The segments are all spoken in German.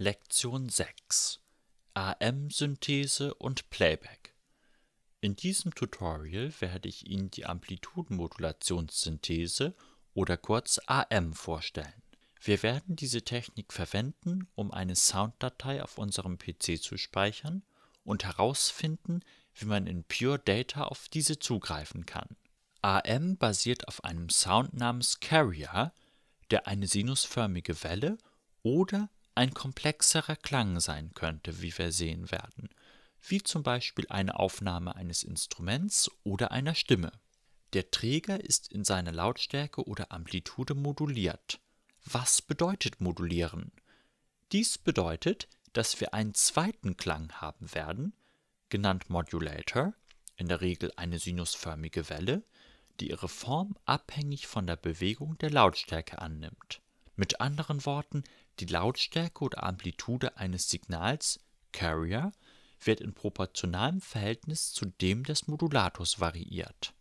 Lektion 6 AM-Synthese und Playback In diesem Tutorial werde ich Ihnen die Amplitudenmodulationssynthese oder kurz AM vorstellen. Wir werden diese Technik verwenden, um eine Sounddatei auf unserem PC zu speichern und herausfinden, wie man in Pure Data auf diese zugreifen kann. AM basiert auf einem Sound namens Carrier, der eine sinusförmige Welle oder ein komplexerer Klang sein könnte, wie wir sehen werden, wie zum Beispiel eine Aufnahme eines Instruments oder einer Stimme. Der Träger ist in seiner Lautstärke oder Amplitude moduliert. Was bedeutet modulieren? Dies bedeutet, dass wir einen zweiten Klang haben werden, genannt Modulator, in der Regel eine sinusförmige Welle, die ihre Form abhängig von der Bewegung der Lautstärke annimmt. Mit anderen Worten, die Lautstärke oder Amplitude eines Signals (Carrier) wird in proportionalem Verhältnis zu dem des Modulators variiert.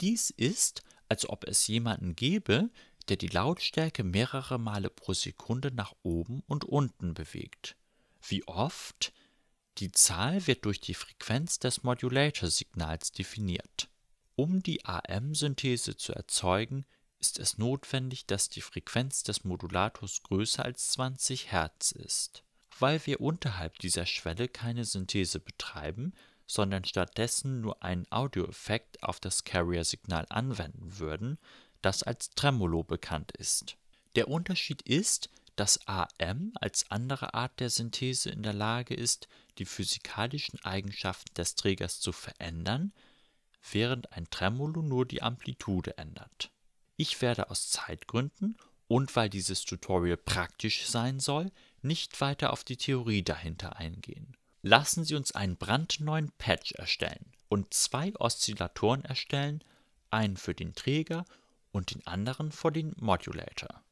Dies ist, als ob es jemanden gäbe, der die Lautstärke mehrere Male pro Sekunde nach oben und unten bewegt. Wie oft? Die Zahl wird durch die Frequenz des Modulator-Signals definiert. Um die AM-Synthese zu erzeugen ist es notwendig, dass die Frequenz des Modulators größer als 20 Hertz ist. Weil wir unterhalb dieser Schwelle keine Synthese betreiben, sondern stattdessen nur einen Audioeffekt auf das Carrier-Signal anwenden würden, das als Tremolo bekannt ist. Der Unterschied ist, dass AM als andere Art der Synthese in der Lage ist, die physikalischen Eigenschaften des Trägers zu verändern, während ein Tremolo nur die Amplitude ändert. Ich werde aus Zeitgründen und weil dieses Tutorial praktisch sein soll, nicht weiter auf die Theorie dahinter eingehen. Lassen Sie uns einen brandneuen Patch erstellen und zwei Oszillatoren erstellen, einen für den Träger und den anderen für den Modulator.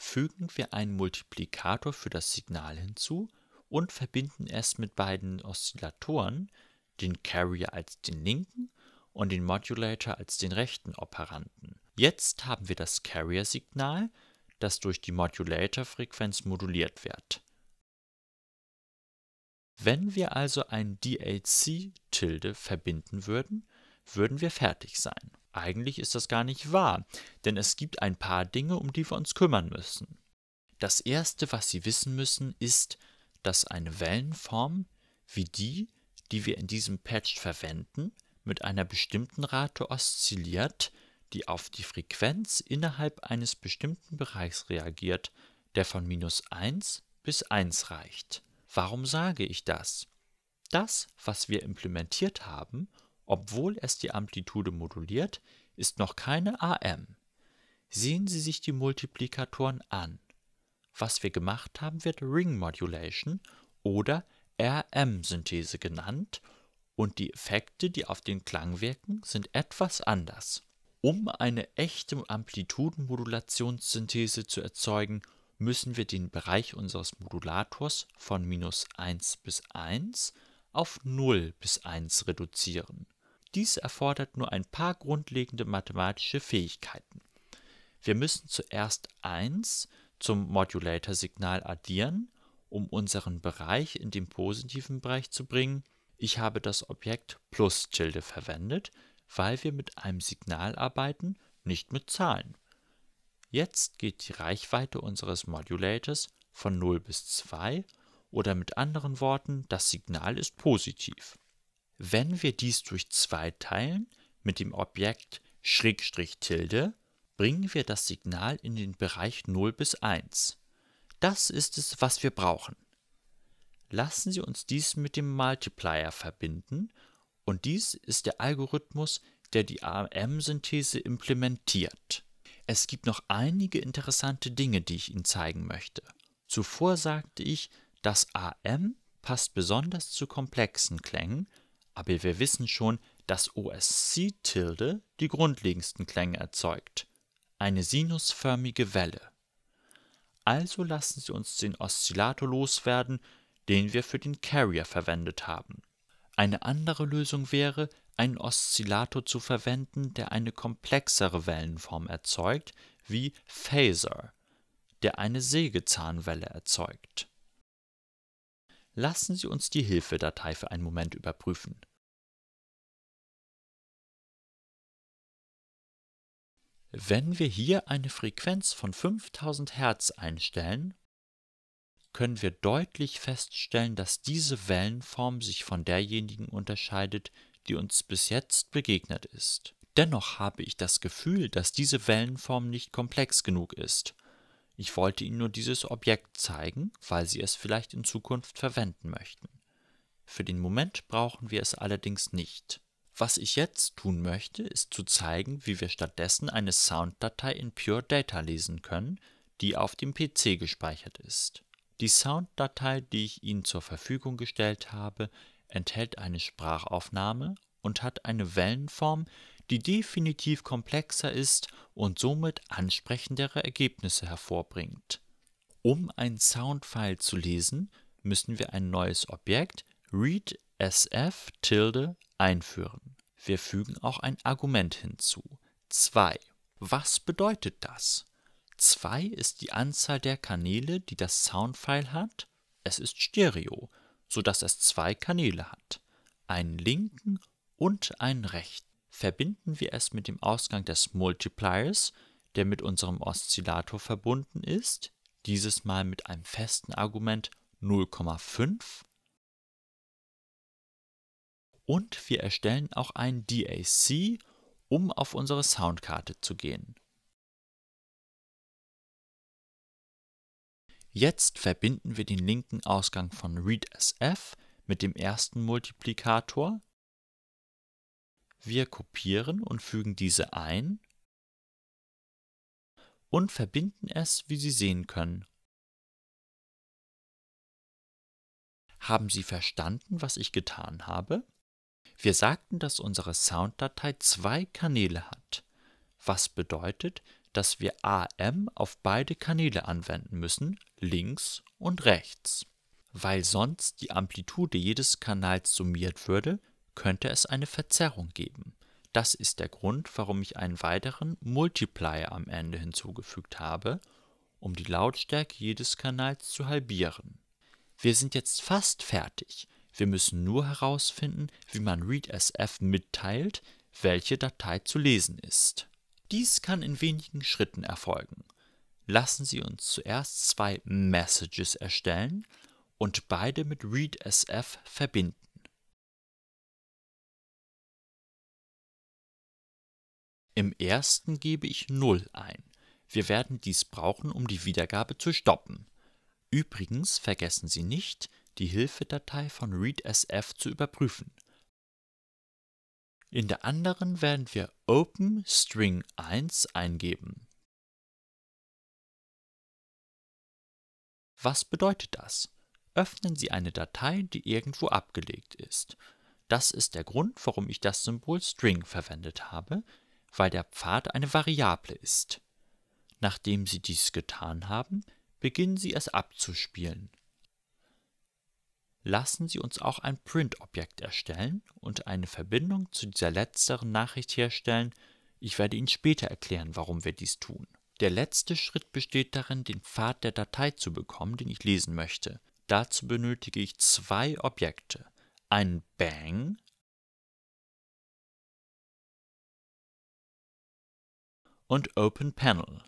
fügen wir einen Multiplikator für das Signal hinzu und verbinden es mit beiden Oszillatoren, den Carrier als den linken und den Modulator als den rechten Operanten. Jetzt haben wir das Carrier-Signal, das durch die Modulator-Frequenz moduliert wird. Wenn wir also ein DAC-Tilde verbinden würden, würden wir fertig sein. Eigentlich ist das gar nicht wahr, denn es gibt ein paar Dinge, um die wir uns kümmern müssen. Das Erste, was Sie wissen müssen, ist, dass eine Wellenform wie die, die wir in diesem Patch verwenden, mit einer bestimmten Rate oszilliert, die auf die Frequenz innerhalb eines bestimmten Bereichs reagiert, der von minus 1 bis 1 reicht. Warum sage ich das? Das, was wir implementiert haben obwohl es die Amplitude moduliert, ist noch keine AM. Sehen Sie sich die Multiplikatoren an. Was wir gemacht haben, wird Ring Modulation oder RM-Synthese genannt und die Effekte, die auf den Klang wirken, sind etwas anders. Um eine echte Amplitudenmodulationssynthese zu erzeugen, müssen wir den Bereich unseres Modulators von minus 1 bis 1 auf 0 bis 1 reduzieren. Dies erfordert nur ein paar grundlegende mathematische Fähigkeiten. Wir müssen zuerst 1 zum Modulator-Signal addieren, um unseren Bereich in den positiven Bereich zu bringen. Ich habe das Objekt Plus-Tilde verwendet, weil wir mit einem Signal arbeiten, nicht mit Zahlen. Jetzt geht die Reichweite unseres Modulators von 0 bis 2 oder mit anderen Worten, das Signal ist positiv. Wenn wir dies durch 2 teilen mit dem Objekt Schrägstrich Tilde, bringen wir das Signal in den Bereich 0 bis 1. Das ist es, was wir brauchen. Lassen Sie uns dies mit dem Multiplier verbinden und dies ist der Algorithmus, der die am synthese implementiert. Es gibt noch einige interessante Dinge, die ich Ihnen zeigen möchte. Zuvor sagte ich, dass AM passt besonders zu komplexen Klängen aber wir wissen schon, dass OSC-Tilde die grundlegendsten Klänge erzeugt, eine sinusförmige Welle. Also lassen Sie uns den Oszillator loswerden, den wir für den Carrier verwendet haben. Eine andere Lösung wäre, einen Oszillator zu verwenden, der eine komplexere Wellenform erzeugt, wie Phaser, der eine Sägezahnwelle erzeugt. Lassen Sie uns die Hilfedatei für einen Moment überprüfen. Wenn wir hier eine Frequenz von 5000 Hertz einstellen, können wir deutlich feststellen, dass diese Wellenform sich von derjenigen unterscheidet, die uns bis jetzt begegnet ist. Dennoch habe ich das Gefühl, dass diese Wellenform nicht komplex genug ist. Ich wollte Ihnen nur dieses Objekt zeigen, weil Sie es vielleicht in Zukunft verwenden möchten. Für den Moment brauchen wir es allerdings nicht. Was ich jetzt tun möchte, ist zu zeigen, wie wir stattdessen eine Sounddatei in Pure Data lesen können, die auf dem PC gespeichert ist. Die Sounddatei, die ich Ihnen zur Verfügung gestellt habe, enthält eine Sprachaufnahme und hat eine Wellenform, die definitiv komplexer ist und somit ansprechendere Ergebnisse hervorbringt. Um ein Soundfile zu lesen, müssen wir ein neues Objekt Read SF tilde einführen. Wir fügen auch ein Argument hinzu. 2. Was bedeutet das? 2 ist die Anzahl der Kanäle, die das Soundfile hat. Es ist Stereo, sodass es zwei Kanäle hat. Einen linken und einen rechten. Verbinden wir es mit dem Ausgang des Multipliers, der mit unserem Oszillator verbunden ist, dieses Mal mit einem festen Argument 0,5 und wir erstellen auch ein DAC, um auf unsere Soundkarte zu gehen. Jetzt verbinden wir den linken Ausgang von ReadSF mit dem ersten Multiplikator. Wir kopieren und fügen diese ein und verbinden es, wie Sie sehen können. Haben Sie verstanden, was ich getan habe? Wir sagten, dass unsere Sounddatei zwei Kanäle hat, was bedeutet, dass wir AM auf beide Kanäle anwenden müssen, links und rechts. Weil sonst die Amplitude jedes Kanals summiert würde, könnte es eine Verzerrung geben. Das ist der Grund, warum ich einen weiteren Multiplier am Ende hinzugefügt habe, um die Lautstärke jedes Kanals zu halbieren. Wir sind jetzt fast fertig. Wir müssen nur herausfinden, wie man readsf mitteilt, welche Datei zu lesen ist. Dies kann in wenigen Schritten erfolgen. Lassen Sie uns zuerst zwei Messages erstellen und beide mit readsf verbinden. Im ersten gebe ich 0 ein. Wir werden dies brauchen, um die Wiedergabe zu stoppen. Übrigens vergessen Sie nicht, die Hilfedatei von readsf zu überprüfen. In der anderen werden wir open string 1 eingeben. Was bedeutet das? Öffnen Sie eine Datei, die irgendwo abgelegt ist. Das ist der Grund, warum ich das Symbol string verwendet habe, weil der Pfad eine Variable ist. Nachdem Sie dies getan haben, beginnen Sie es abzuspielen lassen Sie uns auch ein Print-Objekt erstellen und eine Verbindung zu dieser letzteren Nachricht herstellen. Ich werde Ihnen später erklären, warum wir dies tun. Der letzte Schritt besteht darin, den Pfad der Datei zu bekommen, den ich lesen möchte. Dazu benötige ich zwei Objekte. Ein Bang und Open Panel.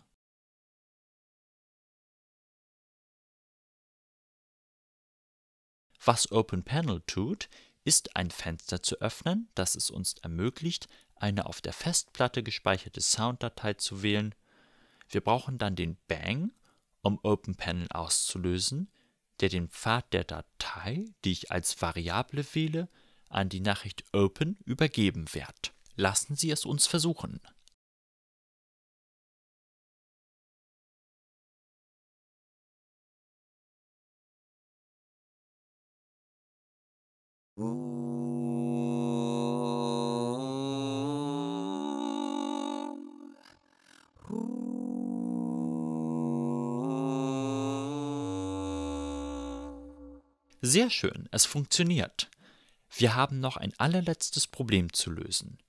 Was OpenPanel tut, ist ein Fenster zu öffnen, das es uns ermöglicht, eine auf der Festplatte gespeicherte Sounddatei zu wählen. Wir brauchen dann den Bang, um OpenPanel auszulösen, der den Pfad der Datei, die ich als Variable wähle, an die Nachricht Open übergeben wird. Lassen Sie es uns versuchen. Sehr schön, es funktioniert. Wir haben noch ein allerletztes Problem zu lösen.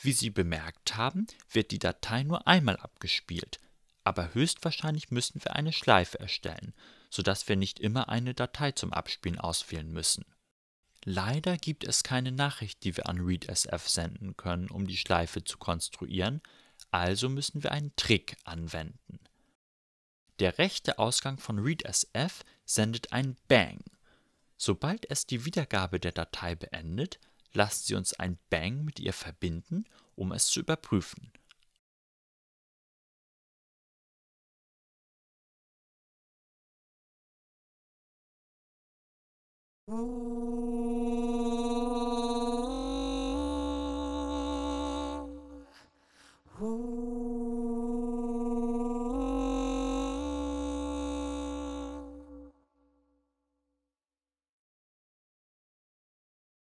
Wie Sie bemerkt haben, wird die Datei nur einmal abgespielt, aber höchstwahrscheinlich müssen wir eine Schleife erstellen, sodass wir nicht immer eine Datei zum Abspielen auswählen müssen. Leider gibt es keine Nachricht, die wir an readsf senden können, um die Schleife zu konstruieren, also müssen wir einen Trick anwenden. Der rechte Ausgang von readsf sendet ein Bang. Sobald es die Wiedergabe der Datei beendet, lassen Sie uns ein Bang mit ihr verbinden, um es zu überprüfen.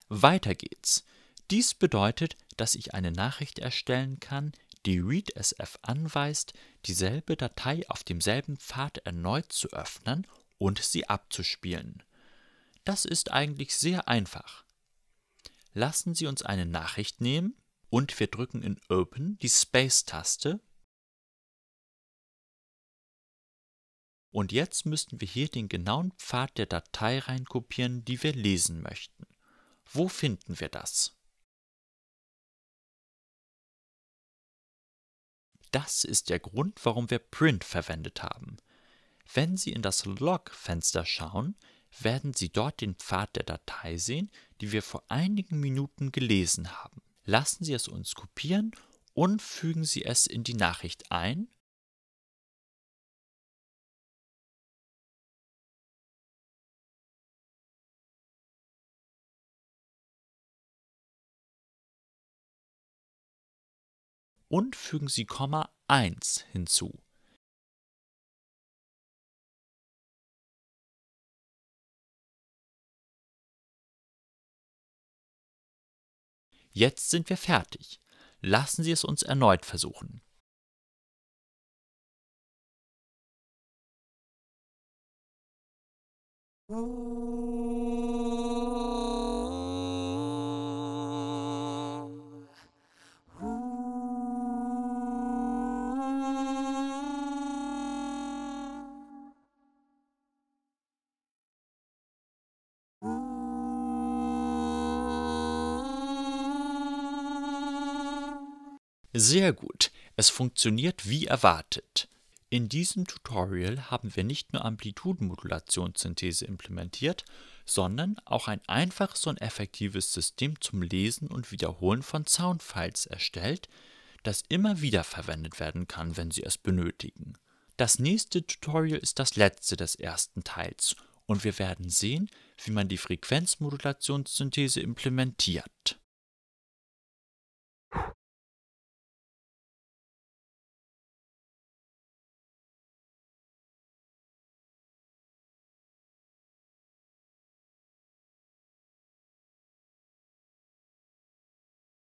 Weiter geht's. Dies bedeutet, dass ich eine Nachricht erstellen kann, die readsf anweist, dieselbe Datei auf demselben Pfad erneut zu öffnen und sie abzuspielen das ist eigentlich sehr einfach. Lassen Sie uns eine Nachricht nehmen und wir drücken in Open die Space-Taste. Und jetzt müssten wir hier den genauen Pfad der Datei reinkopieren, die wir lesen möchten. Wo finden wir das? Das ist der Grund, warum wir Print verwendet haben. Wenn Sie in das Log-Fenster schauen, werden Sie dort den Pfad der Datei sehen, die wir vor einigen Minuten gelesen haben. Lassen Sie es uns kopieren und fügen Sie es in die Nachricht ein. Und fügen Sie Komma 1 hinzu. Jetzt sind wir fertig. Lassen Sie es uns erneut versuchen. Oh. Sehr gut, es funktioniert wie erwartet. In diesem Tutorial haben wir nicht nur Amplitudenmodulationssynthese implementiert, sondern auch ein einfaches und effektives System zum Lesen und Wiederholen von Soundfiles erstellt, das immer wieder verwendet werden kann, wenn Sie es benötigen. Das nächste Tutorial ist das letzte des ersten Teils und wir werden sehen, wie man die Frequenzmodulationssynthese implementiert.